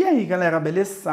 E aí galera, beleza?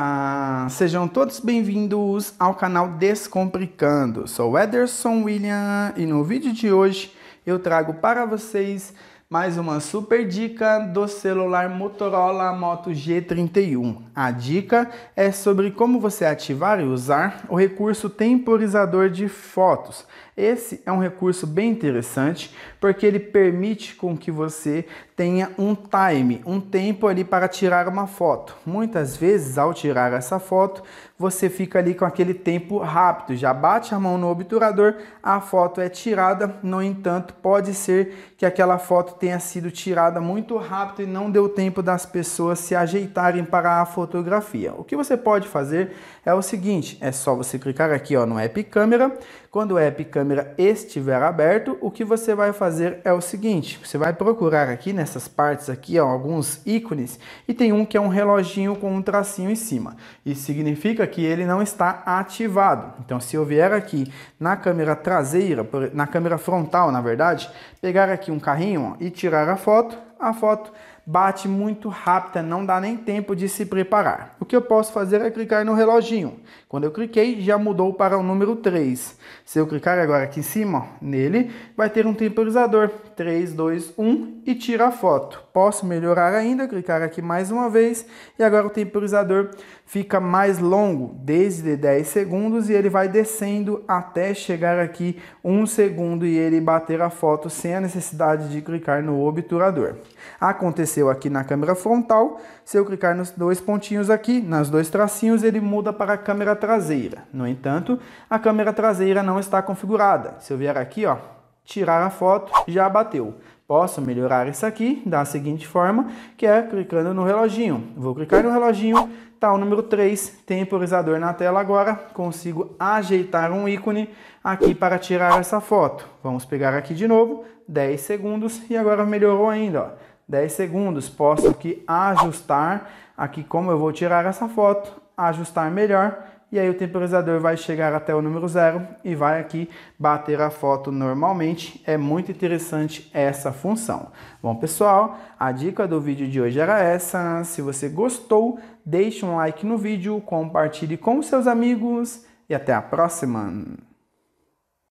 Sejam todos bem-vindos ao canal Descomplicando. Sou Ederson William e no vídeo de hoje eu trago para vocês mais uma super dica do celular Motorola Moto G31. A dica é sobre como você ativar e usar o recurso temporizador de fotos. Esse é um recurso bem interessante porque ele permite com que você tenha um time, um tempo ali para tirar uma foto. Muitas vezes, ao tirar essa foto, você fica ali com aquele tempo rápido, já bate a mão no obturador, a foto é tirada. No entanto, pode ser que aquela foto tenha sido tirada muito rápido e não deu tempo das pessoas se ajeitarem para a fotografia. O que você pode fazer é o seguinte, é só você clicar aqui ó, no app câmera. Quando o app câmera estiver aberto, o que você vai fazer é o seguinte, você vai procurar aqui nessas partes aqui ó, alguns ícones e tem um que é um reloginho com um tracinho em cima. Isso significa que ele não está ativado. Então se eu vier aqui na câmera traseira, na câmera frontal na verdade, pegar aqui um carrinho ó, e e tirar a foto. A foto bate muito rápida, não dá nem tempo de se preparar. O que eu posso fazer é clicar no reloginho. Quando eu cliquei, já mudou para o número 3. Se eu clicar agora aqui em cima, ó, nele, vai ter um temporizador 3, 2, 1 e tira a foto. Posso melhorar ainda, clicar aqui mais uma vez e agora o temporizador fica mais longo, desde 10 segundos e ele vai descendo até chegar aqui 1 segundo e ele bater a foto sem a necessidade de clicar no obturador. Aconteceu apareceu aqui na câmera frontal. Se eu clicar nos dois pontinhos aqui, nas dois tracinhos, ele muda para a câmera traseira. No entanto, a câmera traseira não está configurada. Se eu vier aqui, ó, tirar a foto, já bateu. Posso melhorar isso aqui da seguinte forma, que é clicando no reloginho. Vou clicar no reloginho, tá o número 3, temporizador na tela agora, consigo ajeitar um ícone aqui para tirar essa foto. Vamos pegar aqui de novo, 10 segundos e agora melhorou ainda, ó. 10 segundos. Posso aqui ajustar, aqui como eu vou tirar essa foto, ajustar melhor e aí o temporizador vai chegar até o número zero e vai aqui bater a foto normalmente. É muito interessante essa função. Bom pessoal, a dica do vídeo de hoje era essa. Se você gostou, deixe um like no vídeo, compartilhe com seus amigos e até a próxima!